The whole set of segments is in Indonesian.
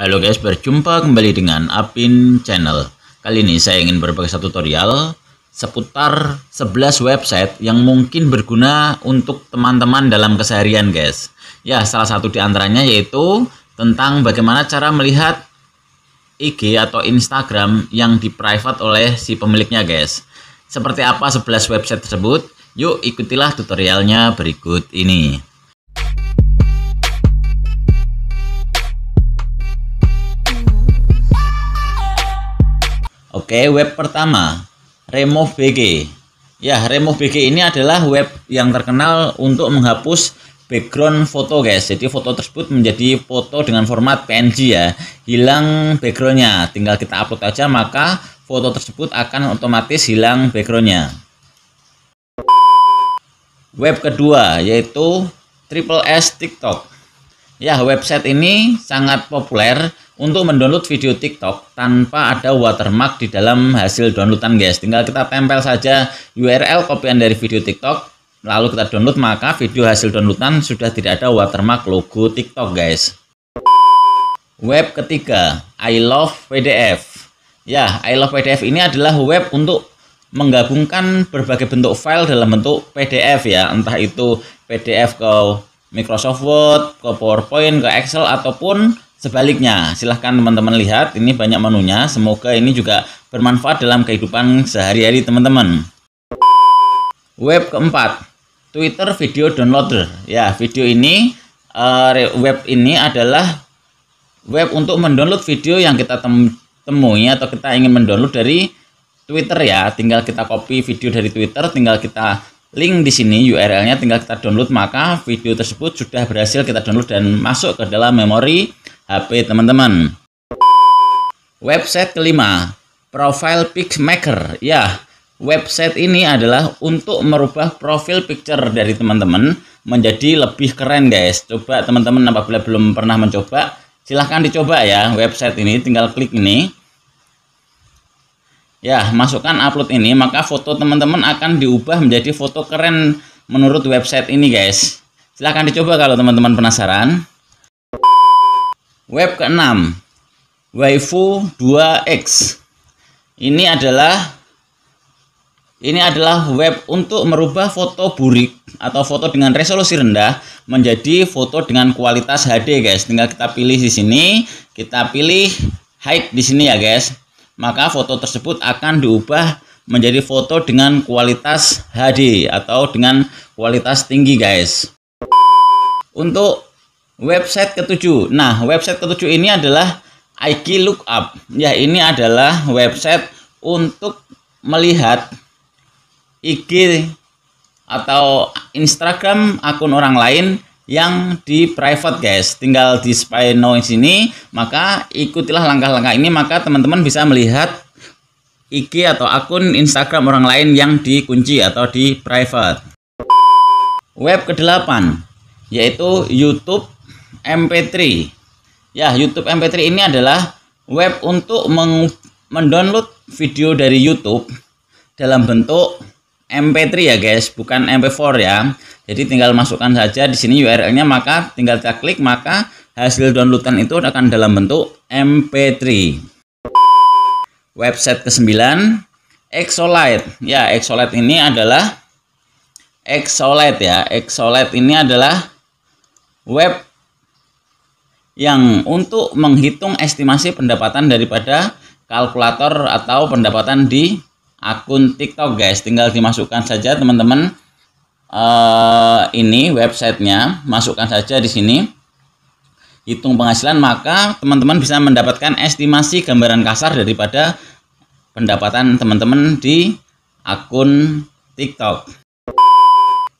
Halo guys, berjumpa kembali dengan Apin Channel. Kali ini saya ingin berbagi satu tutorial seputar 11 website yang mungkin berguna untuk teman-teman dalam keseharian guys. Ya, salah satu di antaranya yaitu tentang bagaimana cara melihat IG atau Instagram yang di private oleh si pemiliknya guys. Seperti apa 11 website tersebut? Yuk ikutilah tutorialnya berikut ini. Oke, web pertama, Remove BG. Ya, Remove BG ini adalah web yang terkenal untuk menghapus background foto guys jadi foto tersebut menjadi foto dengan format PNG ya hilang backgroundnya tinggal kita upload aja maka foto tersebut akan otomatis hilang backgroundnya web kedua yaitu triple S TikTok ya website ini sangat populer untuk mendownload video TikTok tanpa ada watermark di dalam hasil downloadan guys. Tinggal kita tempel saja URL kopian dari video TikTok lalu kita download maka video hasil downloadan sudah tidak ada watermark logo TikTok guys. Web ketiga, I love PDF. Ya, I love PDF ini adalah web untuk menggabungkan berbagai bentuk file dalam bentuk PDF ya, entah itu PDF ke Microsoft Word, ke PowerPoint, ke Excel ataupun sebaliknya. Silahkan teman-teman lihat, ini banyak menunya. Semoga ini juga bermanfaat dalam kehidupan sehari-hari teman-teman. Web keempat, Twitter Video Downloader. Ya, video ini, eh, web ini adalah web untuk mendownload video yang kita temui atau kita ingin mendownload dari Twitter ya. Tinggal kita copy video dari Twitter, tinggal kita link di sini URL-nya tinggal kita download maka video tersebut sudah berhasil kita download dan masuk ke dalam memori HP teman-teman. Website kelima, profile pic maker. Ya, website ini adalah untuk merubah profil picture dari teman-teman menjadi lebih keren guys. Coba teman-teman apabila belum pernah mencoba, silahkan dicoba ya website ini. Tinggal klik ini. Ya, masukkan upload ini, maka foto teman-teman akan diubah menjadi foto keren menurut website ini guys. Silahkan dicoba kalau teman-teman penasaran. Web ke-6 Waifu 2X Ini adalah ini adalah web untuk merubah foto burik atau foto dengan resolusi rendah menjadi foto dengan kualitas HD, guys. Tinggal kita pilih di sini, kita pilih hide di sini ya, guys. Maka foto tersebut akan diubah menjadi foto dengan kualitas HD atau dengan kualitas tinggi, guys. Untuk website ketujuh. Nah, website ketujuh ini adalah Look Lookup. Ya, ini adalah website untuk melihat IG atau Instagram akun orang lain yang di private guys tinggal di spy noise ini maka ikutilah langkah-langkah ini maka teman-teman bisa melihat IG atau akun Instagram orang lain yang dikunci atau di private web kedelapan yaitu YouTube MP3. Ya, YouTube MP3 ini adalah web untuk mendownload video dari YouTube dalam bentuk MP3 ya guys, bukan MP4 ya. Jadi tinggal masukkan saja di sini URL-nya maka tinggal kita klik maka hasil downloadan itu akan dalam bentuk MP3. Website ke-9 Exolite. Ya, Exolite ini adalah Exolite ya. Exolite ini adalah web yang untuk menghitung estimasi pendapatan daripada kalkulator atau pendapatan di akun TikTok guys. Tinggal dimasukkan saja teman-teman uh, ini websitenya, masukkan saja di sini hitung penghasilan maka teman-teman bisa mendapatkan estimasi gambaran kasar daripada pendapatan teman-teman di akun TikTok.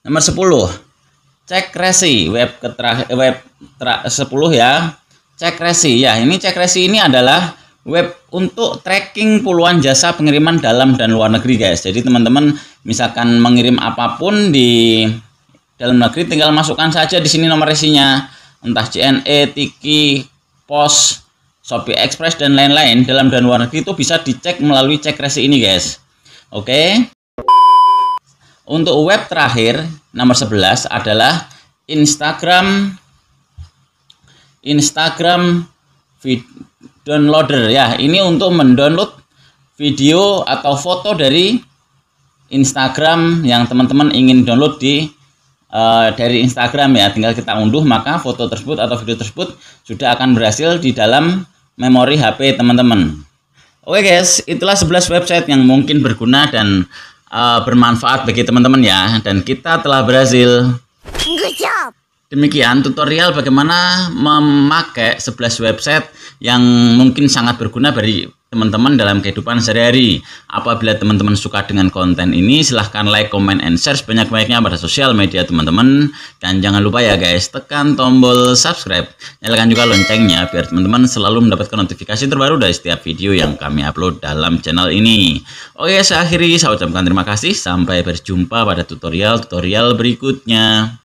Nomor 10 cek resi web ketra, web tra, 10 ya cek resi ya ini cek resi ini adalah web untuk tracking puluhan jasa pengiriman dalam dan luar negeri guys jadi teman-teman misalkan mengirim apapun di dalam negeri tinggal masukkan saja di sini nomor resinya entah JNE, Tiki, Pos, Shopee Express dan lain-lain dalam dan luar negeri itu bisa dicek melalui cek resi ini guys oke untuk web terakhir nomor 11 adalah Instagram Instagram downloader ya. Ini untuk mendownload video atau foto dari Instagram yang teman-teman ingin download di uh, dari Instagram ya. Tinggal kita unduh maka foto tersebut atau video tersebut sudah akan berhasil di dalam memori HP teman-teman. Oke guys, itulah 11 website yang mungkin berguna dan uh, bermanfaat bagi teman-teman ya dan kita telah berhasil Good job. Demikian tutorial bagaimana memakai 11 website yang mungkin sangat berguna bagi teman-teman dalam kehidupan sehari-hari. Apabila teman-teman suka dengan konten ini, silahkan like, comment, and share sebanyak-banyaknya pada sosial media teman-teman. Dan jangan lupa ya guys, tekan tombol subscribe. Nyalakan juga loncengnya biar teman-teman selalu mendapatkan notifikasi terbaru dari setiap video yang kami upload dalam channel ini. Oke, saya akhiri, saya ucapkan terima kasih. Sampai berjumpa pada tutorial-tutorial berikutnya.